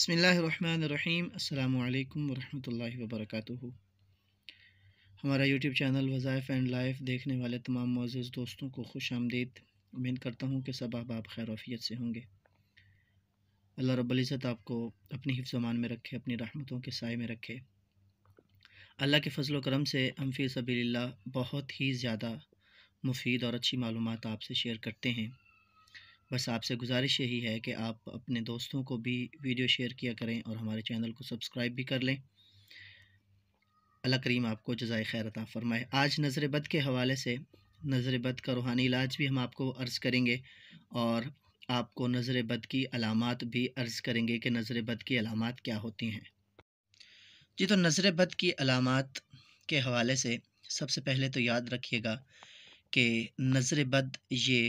बसमीम् अल्लाम वरहमल वर्क हमारा यूट्यूब चैनल वज़ाइफ़ एंड लाइफ देखने वाले तमाम मोज़ दोस्तों को खुश आमदीद उम्मीद करता हूँ कि सब आप खैरफियत से होंगे अल्लाह रबत आपको अपनी हिफ्जमान में रखे अपनी रहमतों के साय में रखे अल्लाह के फजल करम से हम फिर सबील्ला बहुत ही ज़्यादा मुफीद और अच्छी मालूम आपसे शेयर करते हैं बस आपसे गुजारिश यही है कि आप अपने दोस्तों को भी वीडियो शेयर किया करें और हमारे चैनल को सब्सक्राइब भी कर लें अल्लाह करीम आपको जजाय खैर अता फ़रमाए आज नज़र बद के हवाले से नज़र बद का रूहानी इलाज भी हम आपको अर्ज़ करेंगे और आपको नज़र बद की अलामत भी अर्ज़ करेंगे कि नज़र बद की अलामत क्या होती हैं जी तो नज़र बद की अलामत के हवाले से सबसे पहले तो याद रखिएगा कि नज़र बद ये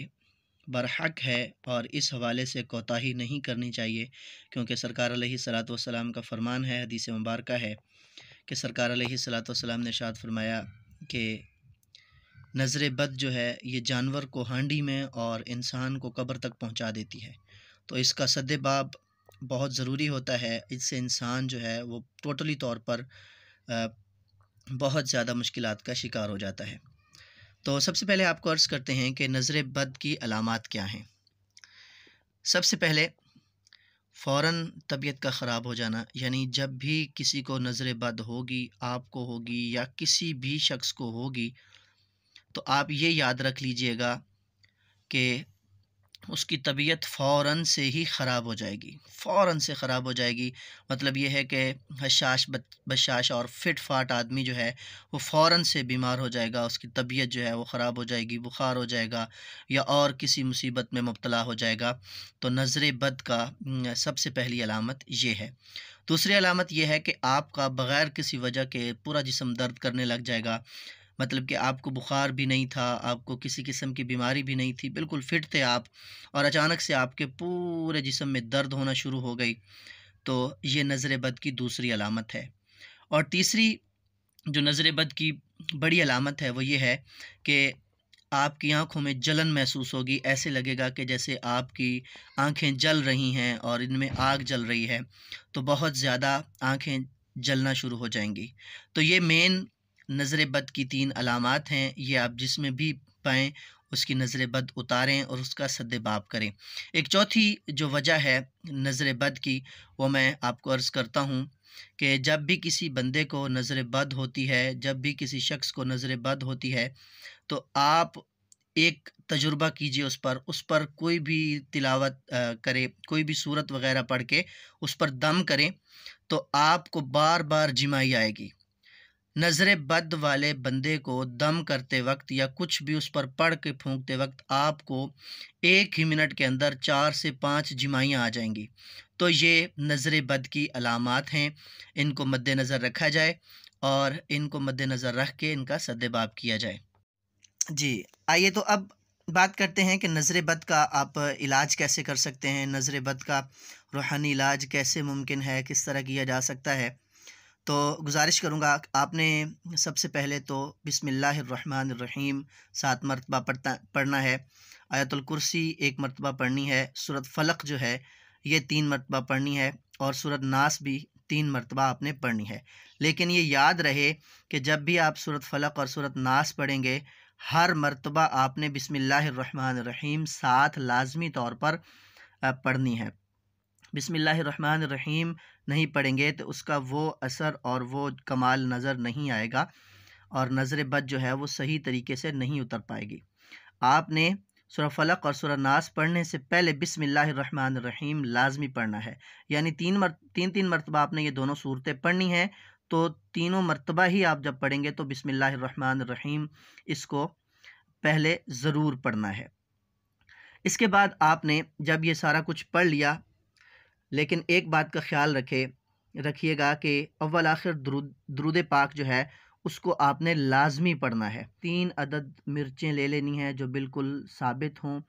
बरहक है और इस हवाले से कोताही नहीं करनी चाहिए क्योंकि सरकार सलात का फरमान है हदीस मुबारक है कि सरकार सलात ने शाद फरमाया कि नज़र बद जो है ये जानवर को हांडी में और इंसान को कब्र तक पहुंचा देती है तो इसका सदबाब बहुत ज़रूरी होता है इससे इंसान जो है वो टोटली तौर पर बहुत ज़्यादा मुश्किल का शिकार हो जाता है तो सबसे पहले आपको अर्ज़ करते हैं कि नज़र बद की अलामत क्या हैं सबसे पहले फ़ौर तबीयत का ख़राब हो जाना यानी जब भी किसी को नज़र बद होगी आपको होगी या किसी भी शख्स को होगी तो आप ये याद रख लीजिएगा कि उसकी तबीयत फ़ौर से ही ख़राब हो जाएगी फ़ौर से ख़राब हो जाएगी मतलब यह है कि हशाश बशाश और फिट फाट आदमी जो है वो फ़ौर से बीमार हो जाएगा उसकी तबीयत जो है वो ख़राब हो जाएगी बुखार हो जाएगा या और किसी मुसीबत में मुबतला हो जाएगा तो नज़र बद का सबसे पहली अलामत ये है दूसरी अलामत यह है कि आपका बग़ैर किसी वजह के पूरा जिसम दर्द करने लग जाएगा मतलब कि आपको बुखार भी नहीं था आपको किसी किस्म की बीमारी भी नहीं थी बिल्कुल फिट थे आप और अचानक से आपके पूरे जिसम में दर्द होना शुरू हो गई तो ये नज़र बद की दूसरी अलामत है और तीसरी जो नज़र बद की बड़ी अलामत है वो ये है कि आपकी आंखों में जलन महसूस होगी ऐसे लगेगा कि जैसे आपकी आंखें जल रही हैं और इनमें आग जल रही है तो बहुत ज़्यादा आंखें जलना शुरू हो जाएंगी तो ये मेन नज़र बद की तीन अलामत हैं ये आप जिसमें भी पाएँ उसकी नज़र बद उतारें और उसका सदबाप करें एक चौथी जो वजह है नज़र बद की वो मैं आपको अर्ज़ करता हूँ कि जब भी किसी बंदे को नज़र बद होती है जब भी किसी शख्स को नज़र बद होती है तो आप एक तजुर्बा कीजिए उस पर उस पर कोई भी तिलावत करें कोई भी सूरत वगैरह पढ़ के उस पर दम करें तो आपको बार बार जिमाई आएगी नज़र बद वाले बंदे को दम करते वक्त या कुछ भी उस पर पढ़ के फूंकते वक्त आपको एक ही मिनट के अंदर चार से पाँच जिमाइयाँ आ जाएंगी तो ये नज़र बद की अलामत हैं इनको मद्दनज़र रखा जाए और इनको मद्दनज़र रख के इनका सदबाब किया जाए जी आइए तो अब बात करते हैं कि नज़र बद का आप इलाज कैसे कर सकते हैं नज़र बद का रूहानी इलाज कैसे मुमकिन है किस तरह किया जा सकता है तो गुजारिश करूँगा आपने सबसे पहले तो बिसमीम सात मरतबा पढ़ता पढ़ना है आयतुल कुर्सी एक मरतबा पढ़नी है सूरत फ़लक जो है ये तीन मरतबा पढ़नी है और सूरत नास भी तीन मरतबा आपने पढ़नी है लेकिन ये याद रहे कि जब भी आप सूरत फ़लक और सूरत नास पढ़ेंगे हर मरतबा आपने बिसमीम साथ लाजमी तौर पर पढ़नी है बिसमीम नहीं पढ़ेंगे तो उसका वो असर और वो कमाल नज़र नहीं आएगा और नज़र बद जो है वो सही तरीके से नहीं उतर पाएगी आपने सुरा फलक और सुरा नास पढ़ने से पहले बिसमीम लाजमी पढ़ना है यानी तीन मर तीन तीन मरतबा आपने ये दोनों सूरतें पढ़नी हैं तो तीनों मरतबा ही आप जब पढ़ेंगे तो बिसमीम इसको पहले ज़रूर पढ़ना है इसके बाद आपने जब ये सारा कुछ पढ़ लिया लेकिन एक बात का ख्याल रखे रखिएगा कि अव्वल आखिर दरूद दरूद पाक जो है उसको आपने लाजमी पढ़ना है तीन अदद मिर्चें ले लेनी है जो बिल्कुल साबित हों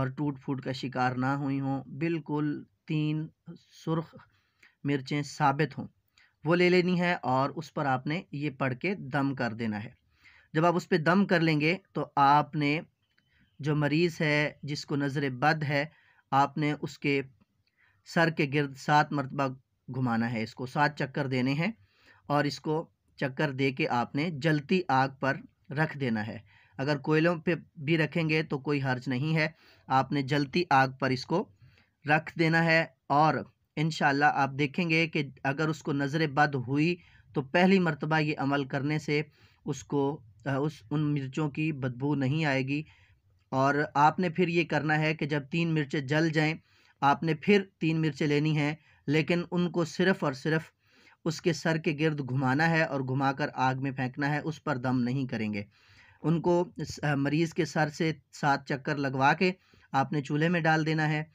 और टूट फूट का शिकार ना हुई हों बिल्कुल तीन सुर्ख मिर्चें साबित हों वो ले लेनी है और उस पर आपने ये पढ़ के दम कर देना है जब आप उस पर दम कर लेंगे तो आपने जो मरीज़ है जिसको नज़र बद है आपने उसके सर के गिर्द सात मरतबा घुमाना है इसको सात चक्कर देने हैं और इसको चक्कर दे के आपने जलती आग पर रख देना है अगर कोयलों पे भी रखेंगे तो कोई हर्ज नहीं है आपने जलती आग पर इसको रख देना है और इन आप देखेंगे कि अगर उसको नज़र बद हुई तो पहली मरतबा ये अमल करने से उसको उस उन मिर्चों की बदबू नहीं आएगी और आपने फिर ये करना है कि जब तीन मिर्चें जल जाएं आपने फिर तीन मिर्चें लेनी हैं लेकिन उनको सिर्फ़ और सिर्फ़ उसके सर के गिर्द घुमाना है और घुमाकर आग में फेंकना है उस पर दम नहीं करेंगे उनको मरीज़ के सर से सात चक्कर लगवा के आपने चूल्हे में डाल देना है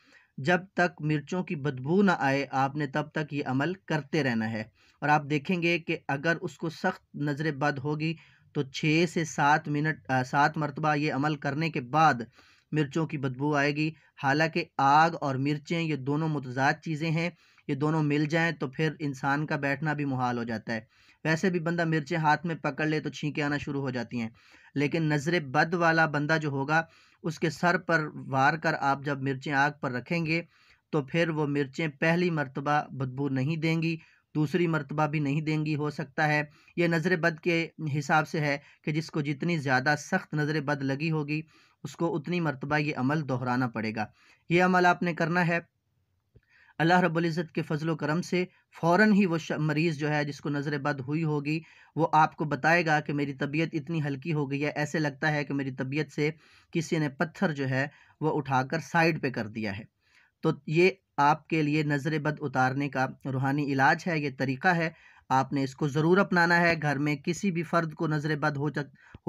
जब तक मिर्चों की बदबू ना आए आपने तब तक ये अमल करते रहना है और आप देखेंगे कि अगर उसको सख्त नज़र बद होगी तो छः से सात मिनट सात मरतबा ये अमल करने के बाद मिर्चों की बदबू आएगी हालांकि आग और मिर्चें ये दोनों मतजाद चीज़ें हैं ये दोनों मिल जाएं तो फिर इंसान का बैठना भी मुहाल हो जाता है वैसे भी बंदा मिर्चें हाथ में पकड़ ले तो छींके आना शुरू हो जाती हैं लेकिन नज़र बद वाला बंदा जो होगा उसके सर पर वार कर आप जब मिर्चें आग पर रखेंगे तो फिर वो मिर्चें पहली मरतबा बदबू नहीं देंगी दूसरी मरतबा भी नहीं देंगी हो सकता है ये नज़र बद के हिसाब से है कि जिसको जितनी ज़्यादा सख्त नज़र बद लगी होगी उसको उतनी मरतबा ये अमल दोहराना पड़ेगा ये अमल आपने करना है अल्लाह रब्ज़त के फ़जल करम से फ़ौर ही वो मरीज़ जो है जिसको नज़र बद हुई होगी वो आपको बताएगा कि मेरी तबीयत इतनी हल्की हो गई है ऐसे लगता है कि मेरी तबीयत से किसी ने पत्थर जो है वो उठाकर साइड पे कर दिया है तो ये आपके लिए नज़र बद उतारने का रूहानी इलाज है ये तरीका है आपने इसको ज़रूर अपनाना है घर में किसी भी फ़र्द को नज़र बद हो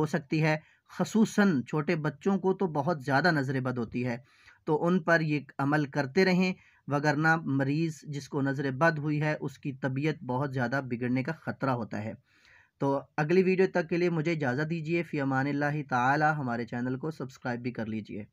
हो सकती है खसूस छोटे बच्चों को तो बहुत ज़्यादा बद होती है तो उन पर ये अमल करते रहें वगरना मरीज़ जिसको बद हुई है उसकी तबीयत बहुत ज़्यादा बिगड़ने का ख़तरा होता है तो अगली वीडियो तक के लिए मुझे इजाज़त दीजिए फ़ी अमान ला तमारे चैनल को सब्सक्राइब भी कर लीजिए